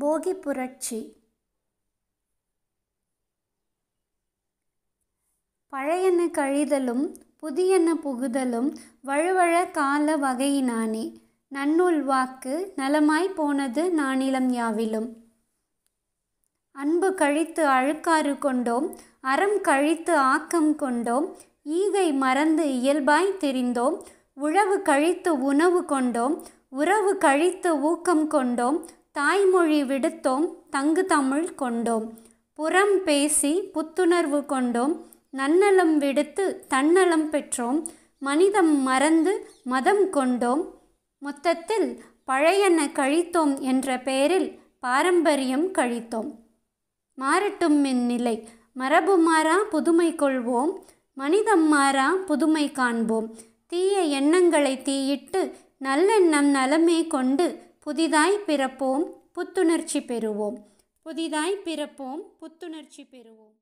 போகி புரட்சி பழையன கழிதலும் புதியன புகுதலும் வழுவழ கால வகையினானே நன்னூல் வாக்கு நலமாய் போனது நானிலம் யாவிலும் அன்பு கழித்து அழுக்காறு கொண்டோம் அறம் கழித்து ஆக்கம் கொண்டோம் ஈகை மறந்து இயல்பாய் தெரிந்தோம் உழவு கழித்து உணவு கொண்டோம் உறவு கழித்து ஊக்கம் கொண்டோம் தாய்மொழி விடுத்தோம் தங்கு தமிழ் கொண்டோம் புறம் பேசி புத்துணர்வு கொண்டோம் நன்னலம் விடுத்து தன்னலம் பெற்றோம் மனிதம் மறந்து மதம் கொண்டோம் மொத்தத்தில் பழையன கழித்தோம் என்ற பெயரில் பாரம்பரியம் கழித்தோம் மாறட்டும் மின்நிலை மரபு மாறா புதுமை கொள்வோம் மனிதம் மாறா புதுமை காண்போம் தீய எண்ணங்களை தீயிட்டு நல்லெண்ணம் நலமே கொண்டு புதிதாய் பிறப்போம் புத்துணர்ச்சி பெறுவோம் புதிதாய் பிறப்போம் புத்துணர்ச்சி பெறுவோம்